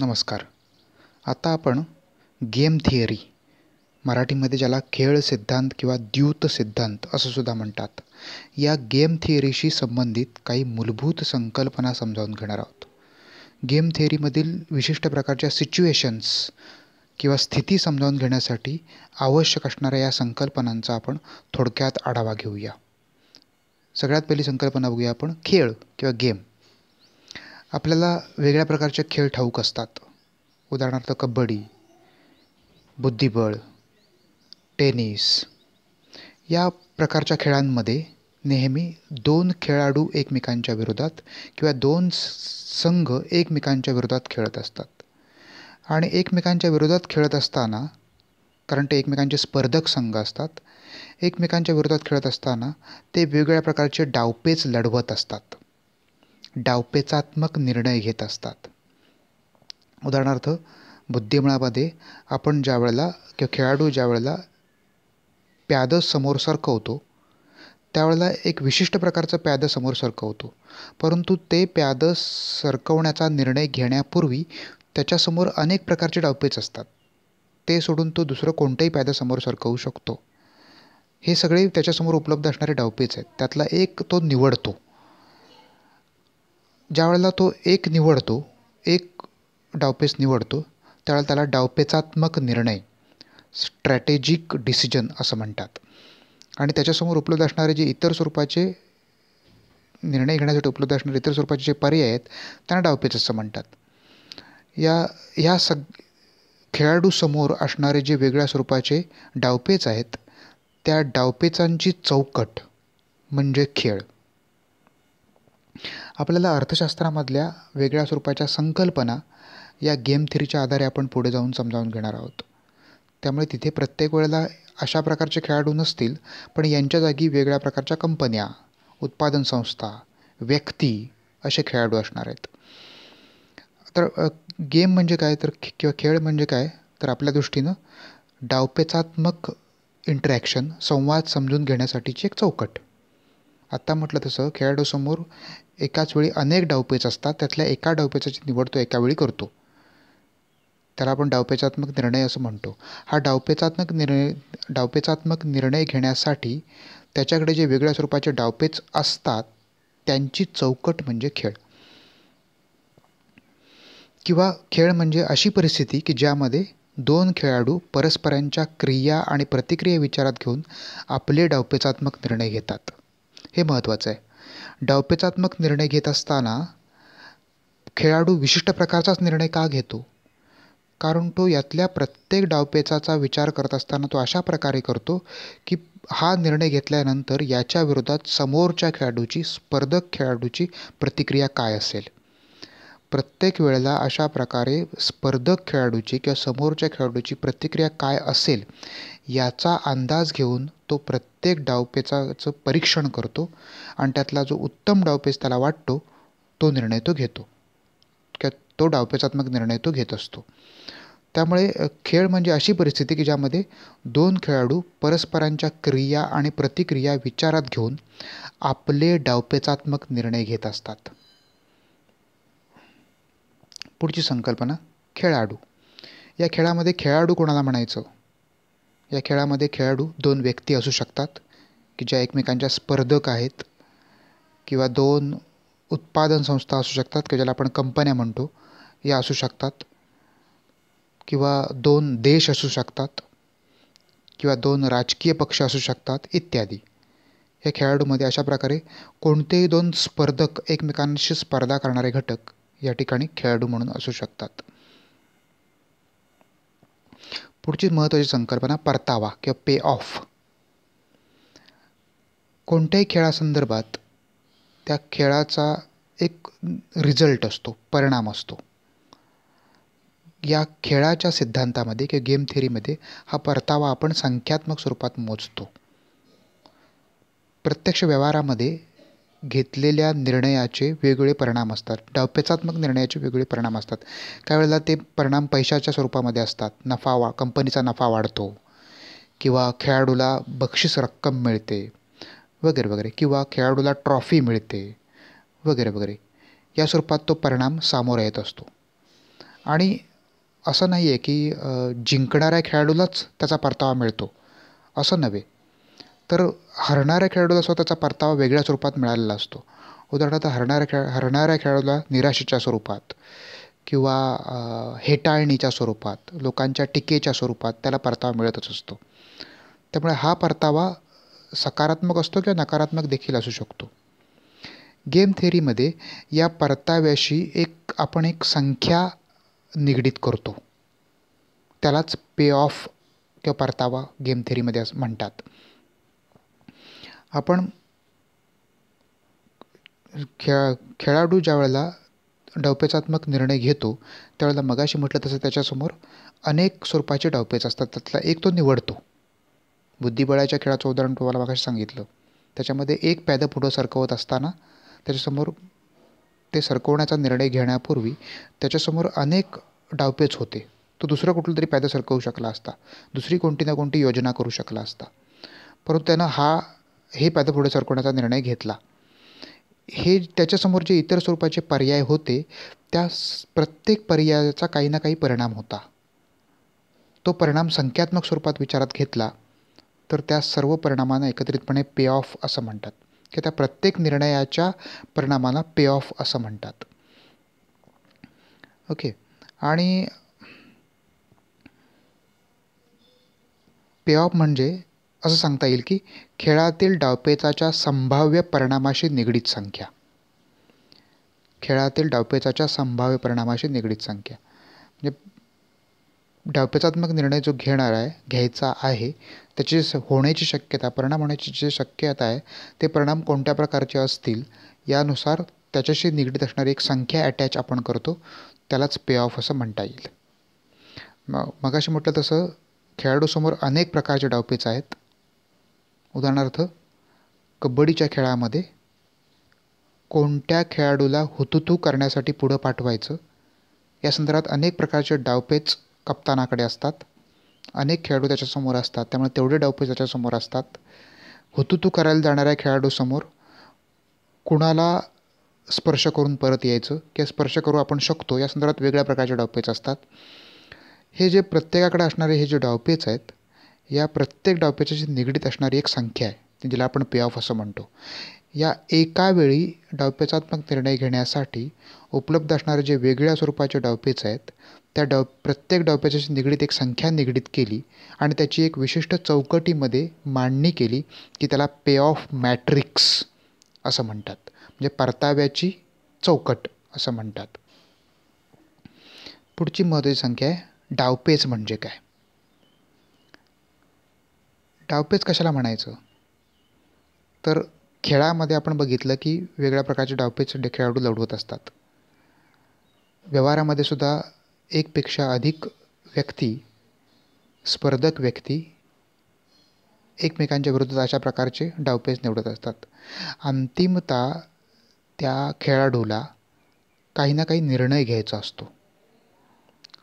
नमस्कार आता आपण गेम थिअरी मराठीमध्ये ज्याला खेळ सिद्धांत किंवा द्यूत सिद्धांत असं सुद्धा म्हणतात या गेम थिअरीशी संबंधित काही मूलभूत संकल्पना समजावून घेणार आहोत गेम थिअरीमधील विशिष्ट प्रकारच्या सिच्युएशन्स किंवा स्थिती समजावून घेण्यासाठी आवश्यक असणाऱ्या या संकल्पनांचा आपण थोडक्यात आढावा घेऊया सगळ्यात पहिली संकल्पना बघूया आपण खेळ किंवा गेम आपल्याला वेगळ्या प्रकारचे खेळ ठाऊक असतात उदाहरणार्थ कबड्डी बुद्धिबळ टेनिस या प्रकारच्या खेळांमध्ये नेहमी दोन खेळाडू एकमेकांच्या विरोधात किंवा दोन संघ एकमेकांच्या विरोधात खेळत असतात आणि एकमेकांच्या विरोधात खेळत असताना कारण ते एकमेकांचे स्पर्धक संघ असतात एकमेकांच्या विरोधात खेळत असताना ते वेगवेगळ्या प्रकारचे डावपेच लढवत असतात डावपेचात्मक निर्णय घेत असतात उदाहरणार्थ बुद्धिमळामध्ये आपण ज्या वेळेला किंवा खेळाडू ज्या वेळेला प्यादं समोर सरकवतो त्यावेळेला एक विशिष्ट प्रकारचं प्यादं समोर सरकवतो परंतु ते प्यादं सरकवण्याचा निर्णय घेण्यापूर्वी त्याच्यासमोर अनेक प्रकारचे डावपेच असतात ते सोडून तो दुसरं कोणतंही प्यादं समोर सरकवू शकतो हे सगळे त्याच्यासमोर उपलब्ध असणारे डावपेच आहेत त्यातला एक तो निवडतो ज्यावेळेला तो एक निवडतो एक डावपेच निवडतो त्यावेळेला त्याला डावपेचात्मक निर्णय स्ट्रॅटेजिक डिसिजन असं म्हणतात आणि त्याच्यासमोर उपलब्ध असणारे जे इतर स्वरूपाचे निर्णय घेण्यासाठी उपलब्ध असणारे इतर स्वरूपाचे जे पर्याय आहेत त्यांना डावपेच असं म्हणतात या ह्या सग खेळाडूसमोर असणारे जे वेगळ्या स्वरूपाचे डावपेच आहेत त्या डावपेचांची चौकट म्हणजे खेळ आपल्याला अर्थशास्त्रामधल्या वेगळ्या स्वरूपाच्या संकल्पना या गेम थेरीच्या आधारे आपण पुढे जाऊन समजावून घेणार आहोत त्यामुळे तिथे प्रत्येक वेळेला अशा प्रकारचे खेळाडू नसतील पण यांच्या जागी वेगळ्या प्रकारच्या कंपन्या उत्पादन संस्था व्यक्ती असे खेळाडू असणार आहेत तर गेम म्हणजे काय तर किंवा खेळ म्हणजे काय तर आपल्या दृष्टीनं डावपेचात्मक इंटरॅक्शन संवाद समजून घेण्यासाठीची एक चौकट आत्ता म्हटलं तसं खेळाडूसमोर एकाच वेळी अनेक डावपेच असतात त्यातल्या एका डावपेचाची निवड तो एकावेळी करतो त्याला आपण डावपेचात्मक निर्णय असं म्हणतो हा डावपेचात्मक निर्णय डावपेचात्मक निर्णय घेण्यासाठी त्याच्याकडे जे वेगळ्या स्वरूपाचे डावपेच असतात त्यांची चौकट म्हणजे खेळ किंवा खेळ म्हणजे अशी परिस्थिती की ज्यामध्ये दोन खेळाडू परस्परांच्या क्रिया आणि प्रतिक्रिया विचारात घेऊन आपले डावपेचात्मक निर्णय घेतात हे महत्त्वाचं आहे डावपेचात्मक निर्णय घेत असताना खेळाडू विशिष्ट प्रकारचाच निर्णय का घेतो कारण तो यातल्या प्रत्येक डावपेचाचा विचार करत असताना तो अशा प्रकारे करतो की हा निर्णय घेतल्यानंतर याच्या विरोधात समोरच्या खेळाडूची स्पर्धक खेळाडूची प्रतिक्रिया काय असेल प्रत्येक वेळेला अशा प्रकारे स्पर्धक खेळाडूची किंवा समोरच्या खेळाडूची प्रतिक्रिया काय असेल याचा अंदाज घेऊन तो प्रत्येक डावपेचाचं परीक्षण करतो आणि त्यातला जो उत्तम डावपेच त्याला वाटतो तो निर्णय तो घेतो किंवा तो डावपेचात्मक निर्णय तो घेत असतो त्यामुळे खेळ म्हणजे अशी परिस्थिती की ज्यामध्ये दोन खेळाडू परस्परांच्या क्रिया आणि प्रतिक्रिया विचारात घेऊन आपले डावपेचात्मक निर्णय घेत असतात पुढची संकल्पना खेळाडू या खेळामध्ये खेळाडू कोणाला म्हणायचं या खेळामध्ये खेळाडू दोन व्यक्ती असू शकतात की ज्या एकमेकांच्या स्पर्धक आहेत किंवा दोन उत्पादन संस्था असू शकतात की ज्याला आपण कंपन्या म्हणतो या असू शकतात किंवा दोन देश असू शकतात किंवा दोन राजकीय पक्ष असू शकतात इत्यादी या खेळाडूमध्ये अशा प्रकारे कोणतेही दोन स्पर्धक एकमेकांशी स्पर्धा करणारे घटक या ठिकाणी खेळाडू म्हणून असू शकतात पुढची महत्त्वाची संकल्पना परतावा किंवा पे ऑफ कोणत्याही खेळासंदर्भात त्या खेळाचा एक रिझल्ट असतो परिणाम असतो या खेळाच्या सिद्धांतामध्ये किंवा गेम थेअरीमध्ये हा परतावा आपण संख्यात्मक स्वरूपात मोजतो प्रत्यक्ष व्यवहारामध्ये घेतलेल्या निर्णयाचे वेगवेगळे परिणाम असतात डावपेचात्मक निर्णयाचे वेगवेगळे परिणाम असतात काही वेळेला ते परिणाम पैशाच्या स्वरूपामध्ये असतात नफा वा कंपनीचा नफा वाढतो किंवा खेळाडूला बक्षीस रक्कम मिळते वगैरे वगैरे किंवा खेळाडूला ट्रॉफी मिळते वगैरे वगैरे या स्वरूपात तो परिणाम सामोरा येत असतो आणि असं नाही आहे की जिंकणाऱ्या खेळाडूलाच त्याचा परतावा मिळतो असं नव्हे तर हरणाऱ्या खेळाडूला स्वतःचा परतावा वेगळ्या स्वरूपात मिळालेला असतो उदाहरणार्थ हरणाऱ्या खेळ हरणाऱ्या खेळाडूला निराशेच्या स्वरूपात किंवा हेटाळणीच्या स्वरूपात लोकांच्या टीकेच्या स्वरूपात त्याला परतावा मिळतच असतो त्यामुळे हा परतावा सकारात्मक असतो किंवा नकारात्मक देखील असू शकतो गेम थेअरीमध्ये या परताव्याशी एक आपण एक संख्या निगडीत करतो त्यालाच पे ऑफ किंवा परतावा गेम थेअरीमध्ये असं म्हणतात आपण खेळा खेळाडू ज्या वेळेला डावपेचात्मक निर्णय घेतो त्यावेळेला मगाशी म्हटलं तसं त्याच्यासमोर अनेक स्वरूपाचे डावपेच असतात त्यातला एक तो निवडतो बुद्धिबळाच्या खेळाचं उदाहरण तुम्हाला मगाशी सांगितलं त्याच्यामध्ये एक पॅदं पुढं सरकवत असताना त्याच्यासमोर ते सरकवण्याचा निर्णय घेण्यापूर्वी त्याच्यासमोर अनेक डावपेच होते तो दुसरं कुठलं तरी पॅदं सरकवू शकला असता दुसरी कोणती ना कोणती योजना करू शकला असता परंतु त्यानं हा हे पायदळ पुढे सरकवण्याचा निर्णय घेतला हे त्याच्यासमोर जे इतर स्वरूपाचे पर्याय होते त्या प्रत्येक पर्यायाचा काही ना काही परिणाम होता तो परिणाम संख्यात्मक स्वरूपात विचारात घेतला तर त्या सर्व परिणामांना एकत्रितपणे पे ऑफ असं म्हणतात की त्या प्रत्येक निर्णयाच्या परिणामाला पे ऑफ असं म्हणतात ओके आणि पे ऑफ म्हणजे असं सांगता येईल की खेळातील डावपेचाच्या संभाव्य परिणामाशी निगडीत संख्या खेळातील डावपेचाच्या संभाव्य परिणामाशी निगडीत संख्या म्हणजे डावपेचात्मक निर्णय जो घेणार आहे घ्यायचा आहे त्याची होण्याची शक्यता परिणाम होण्याची जी शक्यता आहे ते परिणाम कोणत्या प्रकारचे असतील यानुसार त्याच्याशी निगडीत असणारी एक संख्या अटॅच आपण करतो त्यालाच पे ऑफ असं म्हणता येईल मग मगाशी म्हटलं तसं खेळाडूसमोर अनेक प्रकारचे डावपेच आहेत उदाहरणार्थ कबड्डीच्या खेळामध्ये कोणत्या खेळाडूला हुतुतू करण्यासाठी पुढं पाठवायचं या संदर्भात अनेक प्रकारचे डावपेच कप्तानाकडे असतात अनेक खेळाडू त्याच्यासमोर असतात त्यामुळे तेवढे डावपेच त्याच्यासमोर असतात हुतुतू करायला जाणाऱ्या खेळाडूसमोर कुणाला स्पर्श करून परत यायचं किंवा स्पर्श करू आपण शकतो या संदर्भात वेगळ्या प्रकारचे डावपेच असतात हे जे प्रत्येकाकडे असणारे हे जे डावपेच आहेत या प्रत्येक डावपेचाशी निगडीत असणारी एक संख्या आहे ज्याला आपण पे ऑफ असं म्हणतो या एका वेळी डावपेचात्मक निर्णय घेण्यासाठी उपलब्ध असणारे जे वेगळ्या स्वरूपाचे डावपेच आहेत त्या डाव प्रत्येक डावपेचाशी निगडीत एक संख्या निगडीत केली आणि त्याची एक विशिष्ट चौकटीमध्ये मांडणी केली की त्याला पे ऑफ मॅट्रिक्स असं म्हणतात म्हणजे परताव्याची चौकट असं म्हणतात पुढची महत्त्वाची संख्या आहे डावपेच म्हणजे काय डावपेच कशाला म्हणायचं तर खेळामध्ये आपण बघितलं की वेगळ्या प्रकारचे डावपेच खेळाडू लढवत असतात व्यवहारामध्ये सुद्धा एकपेक्षा अधिक व्यक्ती स्पर्धक व्यक्ती एकमेकांच्या विरुद्ध अशा प्रकारचे डावपेच निवडत असतात अंतिमता त्या खेळाडूला काही ना काही निर्णय घ्यायचा असतो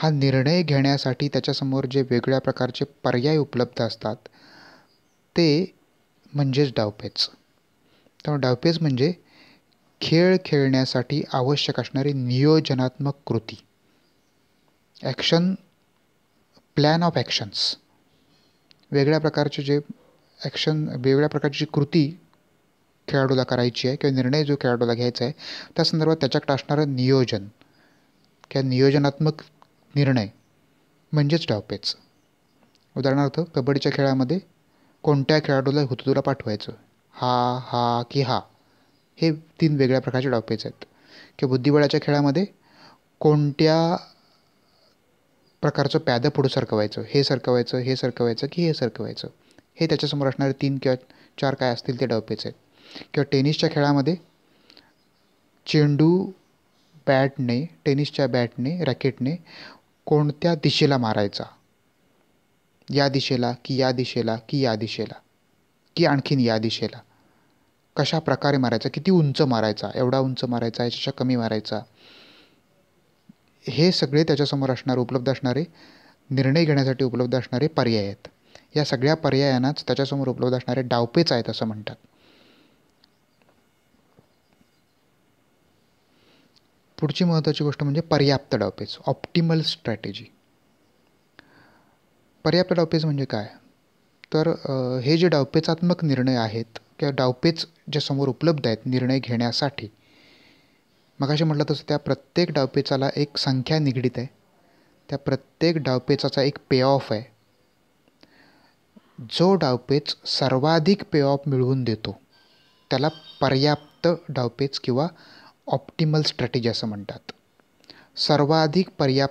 हा निर्णय घेण्यासाठी त्याच्यासमोर जे वेगळ्या प्रकारचे पर्याय उपलब्ध असतात ते म्हणजेच डावपेच त्यामुळे डावपेच म्हणजे खेळ खेळण्यासाठी आवश्यक असणारी नियोजनात्मक कृती ॲक्शन प्लॅन ऑफ ॲक्शन्स वेगळ्या प्रकारचे जे ॲक्शन वेगळ्या प्रकारची कृती खेळाडूला करायची आहे किंवा निर्णय जो खेळाडूला घ्यायचा आहे त्या संदर्भात त्याच्याकडे असणारं नियोजन किंवा नियोजनात्मक निर्णय म्हणजेच डावपेच उदाहरणार्थ कबड्डीच्या खेळामध्ये कोणत्या खेळाडूला हुतुतुला पाठवायचं हा हा की हा हे तीन वेगळ्या प्रकारचे डावपेच आहेत किंवा बुद्धिबळाच्या खेळामध्ये कोणत्या प्रकारचं पॅद पुढं सरकवायचं हे सरकवायचं हे सरकवायचं की हे सरकवायचं हे त्याच्यासमोर असणारे तीन किंवा चार काय असतील ते डावपेच आहेत किंवा टेनिसच्या खेळामध्ये चेंडू बॅटने टेनिसच्या बॅटने रॅकेटने कोणत्या दिशेला मारायचा या दिशेला की या दिशेला की या दिशेला की आणखीन या दिशेला कशा प्रकारे मारायचा किती उंच मारायचा एवढा उंच मारायचा याच्याशा कमी मारायचा हे सगळे त्याच्यासमोर असणारे उपलब्ध असणारे निर्णय घेण्यासाठी उपलब्ध असणारे पर्याय आहेत या सगळ्या पर्यायांनाच त्याच्यासमोर उपलब्ध असणारे डावपेच आहेत असं म्हणतात पुढची महत्त्वाची गोष्ट म्हणजे पर्याप्त डावपेच ऑप्टिमल स्ट्रॅटेजी पर्याप्त डावपेच म्हणजे काय तर हे जे डावपेचात्मक निर्णय आहेत किंवा डावपेच जे समोर उपलब्ध आहेत निर्णय घेण्यासाठी मग असे म्हटलं तसं त्या प्रत्येक डावपेचाला एक संख्या निगडीत आहे त्या प्रत्येक डावपेचाचा एक पे ऑफ आहे जो डावपेच सर्वाधिक पे ऑफ मिळवून देतो त्याला पर्याप्त डावपेच किंवा ऑप्टिमल स्ट्रॅटेजी असं म्हणतात सर्वाधिक पर्या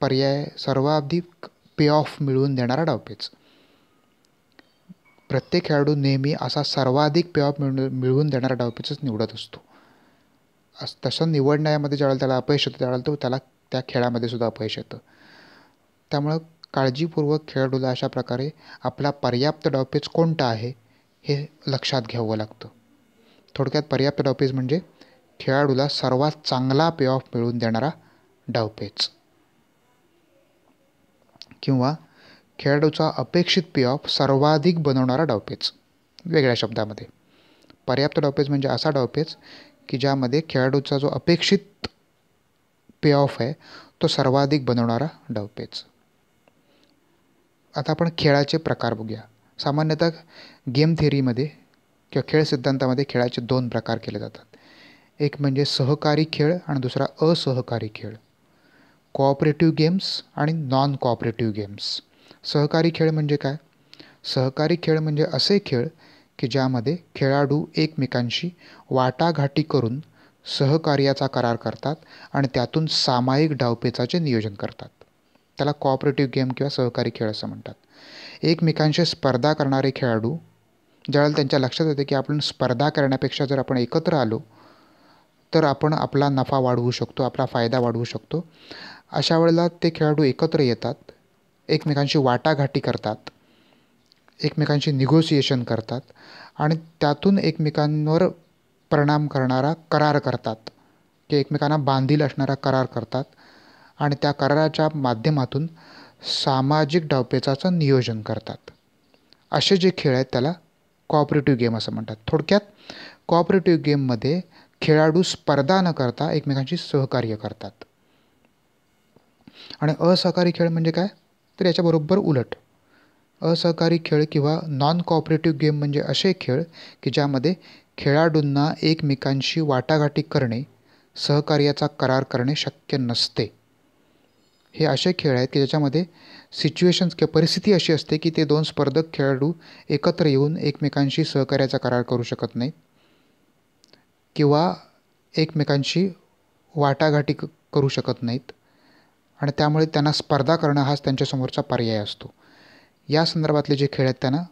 पर्याय सर्वाधिक पे ऑफ मिळवून देणारा डावपेच प्रत्येक खेळाडू नेहमी असा सर्वाधिक पे ऑफ मिळ मिळवून देणारा डावपेचच निवडत असतो अस तसं निवडण्यामध्ये ज्यावेळेला त्याला अपयश येतं त्यावेळेला तो त्याला त्या खेळामध्ये सुद्धा अपयश येतं त्यामुळं काळजीपूर्वक खेळाडूला अशा प्रकारे आपला पर्याप्त डावपेच कोणता आहे हे लक्षात घ्यावं लागतं थोडक्यात पर्याप्त डावपेच म्हणजे खेळाडूला सर्वात चांगला पे ऑफ मिळवून देणारा डावपेच किंवा खेळाडूचा अपेक्षित पे ऑफ सर्वाधिक बनवणारा डावपेच वेगळ्या शब्दामध्ये पर्याप्त डावपेच म्हणजे असा डावपेच की ज्यामध्ये खेळाडूचा जो अपेक्षित पे ऑफ आहे तो सर्वाधिक बनवणारा डावपेच आता आपण खेळाचे प्रकार बघूया सामान्यतः गेम थेअरीमध्ये किंवा खेळ सिद्धांतामध्ये खेळाचे दोन प्रकार केले जातात एक म्हणजे सहकारी खेळ आणि दुसरा असहकारी खेळ कोऑपरेटिव्ह गेम्स आणि नॉन कोऑपरेटिव्ह गेम्स सहकारी खेळ म्हणजे काय सहकारी खेळ म्हणजे असे खेळ की ज्यामध्ये खेळाडू एकमेकांशी वाटाघाटी करून सहकार्याचा करार करतात आणि त्यातून सामायिक डावपेचाचे नियोजन करतात त्याला कॉपरेटिव्ह गेम किंवा सहकारी खेळ असं म्हणतात एकमेकांशी स्पर्धा करणारे खेळाडू ज्यावेळेला त्यांच्या लक्षात येते की आपण स्पर्धा करण्यापेक्षा जर आपण एकत्र आलो तर आपण आपला नफा वाढवू शकतो आपला फायदा वाढवू शकतो अशा वेळेला ते खेळाडू एकत्र येतात एकमेकांशी वाटाघाटी करतात एकमेकांशी निगोसिएशन करतात आणि त्यातून एकमेकांवर परिणाम करणारा करार करतात की एकमेकांना बांधील असणारा करार करतात आणि त्या कराराच्या माध्यमातून सामाजिक डावपेचाचं नियोजन करतात असे जे खेळ आहेत त्याला कॉपरेटिव्ह गेम असं म्हणतात थोडक्यात कॉपरेटिव्ह गेममध्ये खेळाडू स्पर्धा न करता एकमेकांशी सहकार्य करतात आणि असहकारी खेळ म्हणजे काय तर याच्याबरोबर उलट असहकारी खेळ किंवा नॉन कॉपरेटिव्ह गेम म्हणजे असे खेळ की ज्यामध्ये खेळाडूंना एकमेकांशी वाटाघाटी करणे सहकार्याचा करार करणे शक्य नसते हे असे खेळ आहेत की ज्याच्यामध्ये सिच्युएशन्स किंवा परिस्थिती अशी असते की ते दोन स्पर्धक खेळाडू एकत्र येऊन एकमेकांशी सहकार्याचा करार करू शकत नाहीत किंवा एकमेकांशी वाटाघाटी करू शकत नाहीत आणि त्यामुळे त्यांना स्पर्धा करणं हाच त्यांच्यासमोरचा पर्याय असतो या संदर्भातले जे खेळ आहेत त्यांना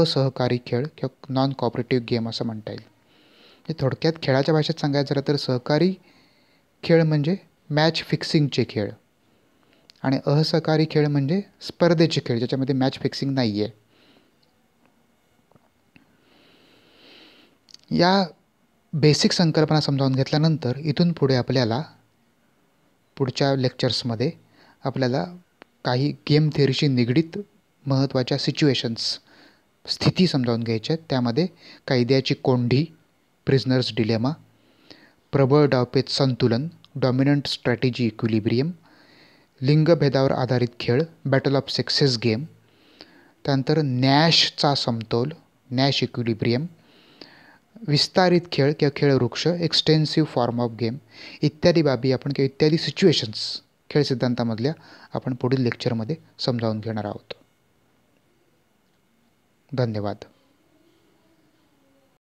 असहकारी खेळ किंवा नॉन कॉपरेटिव्ह गेम असं म्हणता येईल म्हणजे थोडक्यात खेळाच्या भाषेत सांगायचं झालं तर सहकारी खेळ म्हणजे मॅच फिक्सिंगचे खेळ आणि असहकारी खेळ म्हणजे स्पर्धेचे खेळ ज्याच्यामध्ये मॅच फिक्सिंग नाही आहे या बेसिक संकल्पना समजावून घेतल्यानंतर इथून पुढे आपल्याला पुढच्या लेक्चर्समध्ये आपल्याला काही गेम थेअरीशी निगडीत महत्त्वाच्या सिच्युएशन्स स्थिती समजावून घ्यायच्या आहेत त्यामध्ये कायद्याची कोंढी प्रिझनर्स डिलेमा प्रबळ डावपेत संतुलन डॉमिनंट स्ट्रॅटेजी इक्विलिब्रियम लिंगभेदावर आधारित खेळ बॅटल ऑफ सेक्सेस गेम त्यानंतर नॅशचा समतोल नॅश इक्विलिब्रियम विस्तारित खेळ किंवा खेळ वृक्ष एक्सटेन्सिव्ह फॉर्म ऑफ गेम इत्यादी बाबी आपण किंवा इत्यादी सिच्युएशन्स खेळ सिद्धांतामधल्या आपण पुढील लेक्चरमध्ये समजावून घेणार आहोत धन्यवाद